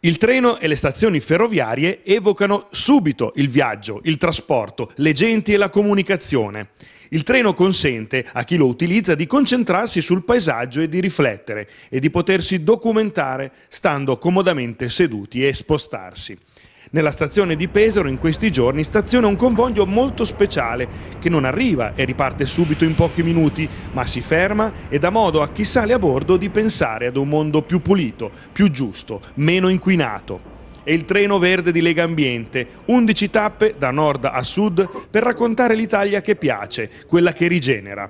Il treno e le stazioni ferroviarie evocano subito il viaggio, il trasporto, le genti e la comunicazione. Il treno consente a chi lo utilizza di concentrarsi sul paesaggio e di riflettere e di potersi documentare stando comodamente seduti e spostarsi. Nella stazione di Pesaro in questi giorni staziona un convoglio molto speciale che non arriva e riparte subito in pochi minuti, ma si ferma e dà modo a chi sale a bordo di pensare ad un mondo più pulito, più giusto, meno inquinato. E il treno verde di Lega Ambiente, 11 tappe da nord a sud per raccontare l'Italia che piace, quella che rigenera.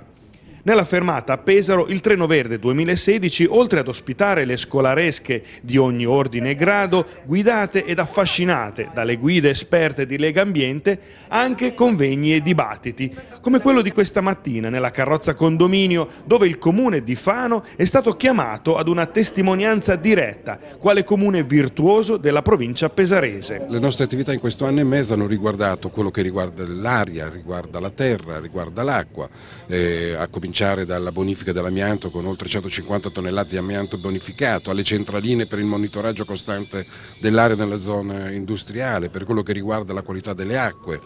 Nella fermata a Pesaro il Treno Verde 2016, oltre ad ospitare le scolaresche di ogni ordine e grado, guidate ed affascinate dalle guide esperte di Lega Ambiente, anche convegni e dibattiti, come quello di questa mattina nella carrozza condominio, dove il comune di Fano è stato chiamato ad una testimonianza diretta, quale comune virtuoso della provincia pesarese. Le nostre attività in questo anno e mezzo hanno riguardato quello che riguarda l'aria, riguarda la terra, riguarda l'acqua, eh, a cominciare cominciare dalla bonifica dell'amianto con oltre 150 tonnellate di amianto bonificato, alle centraline per il monitoraggio costante dell'area nella zona industriale, per quello che riguarda la qualità delle acque,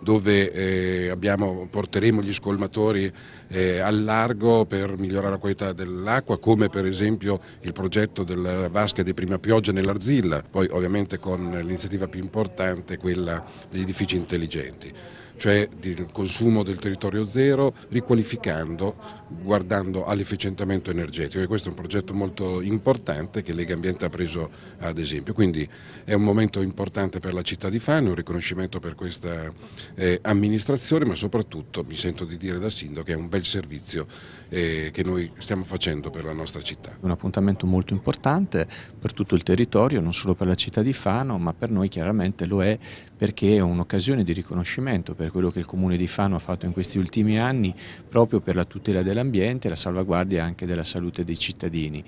dove eh, abbiamo, porteremo gli scolmatori eh, al largo per migliorare la qualità dell'acqua, come per esempio il progetto della vasca di prima pioggia nell'Arzilla, poi ovviamente con l'iniziativa più importante, quella degli edifici intelligenti cioè il consumo del territorio zero, riqualificando, guardando all'efficientamento energetico e questo è un progetto molto importante che Lega Ambiente ha preso ad esempio. Quindi è un momento importante per la città di Fano, un riconoscimento per questa eh, amministrazione, ma soprattutto mi sento di dire da sindaco che è un bel servizio eh, che noi stiamo facendo per la nostra città. Un appuntamento molto importante per tutto il territorio, non solo per la città di Fano, ma per noi chiaramente lo è perché è un'occasione di riconoscimento per per quello che il Comune di Fano ha fatto in questi ultimi anni proprio per la tutela dell'ambiente e la salvaguardia anche della salute dei cittadini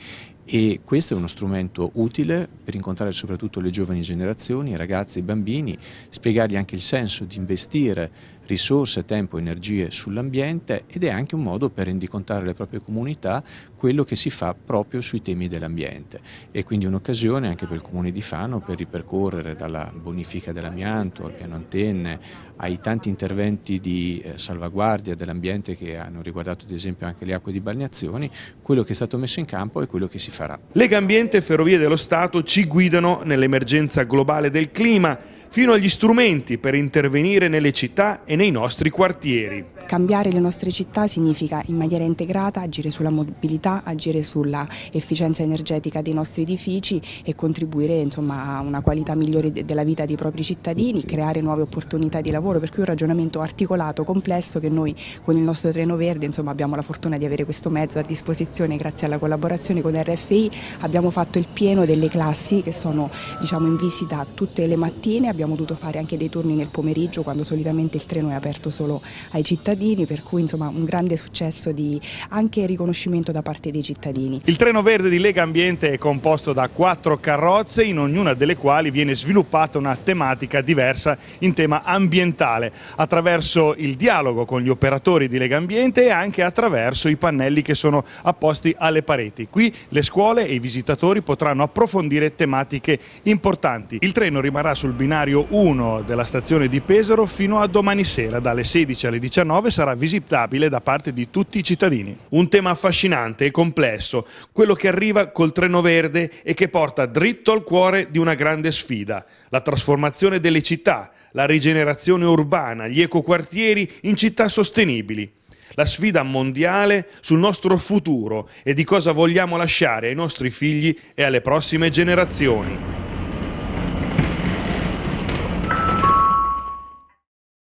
e questo è uno strumento utile per incontrare soprattutto le giovani generazioni, i ragazzi e i bambini, spiegargli anche il senso di investire risorse, tempo e energie sull'ambiente ed è anche un modo per rendicontare alle proprie comunità quello che si fa proprio sui temi dell'ambiente e quindi un'occasione anche per il Comune di Fano per ripercorrere dalla bonifica dell'amianto al piano antenne ai tanti interventi di eh, salvaguardia dell'ambiente che hanno riguardato ad esempio anche le acque di balneazioni, quello che è stato messo in campo e quello che si fa frigorifera. Lega Ambiente e Ferrovie dello Stato ci guidano nell'emergenza globale del clima, fino agli strumenti per intervenire nelle città e nei nostri quartieri. Cambiare le nostre città significa in maniera integrata agire sulla mobilità, agire sulla efficienza energetica dei nostri edifici e contribuire insomma, a una qualità migliore della vita dei propri cittadini, creare nuove opportunità di lavoro, per cui un ragionamento articolato, complesso che noi con il nostro treno verde insomma, abbiamo la fortuna di avere questo mezzo a disposizione grazie alla collaborazione con RF. CFI abbiamo fatto il pieno delle classi che sono diciamo, in visita tutte le mattine, abbiamo dovuto fare anche dei turni nel pomeriggio quando solitamente il treno è aperto solo ai cittadini, per cui insomma, un grande successo di anche riconoscimento da parte dei cittadini. Il treno verde di Lega Ambiente è composto da quattro carrozze, in ognuna delle quali viene sviluppata una tematica diversa in tema ambientale, attraverso il dialogo con gli operatori di Lega Ambiente e anche attraverso i pannelli che sono apposti alle pareti. Qui le scuole e i visitatori potranno approfondire tematiche importanti. Il treno rimarrà sul binario 1 della stazione di Pesaro fino a domani sera, dalle 16 alle 19 sarà visitabile da parte di tutti i cittadini. Un tema affascinante e complesso, quello che arriva col treno verde e che porta dritto al cuore di una grande sfida, la trasformazione delle città, la rigenerazione urbana, gli ecoquartieri in città sostenibili la sfida mondiale sul nostro futuro e di cosa vogliamo lasciare ai nostri figli e alle prossime generazioni.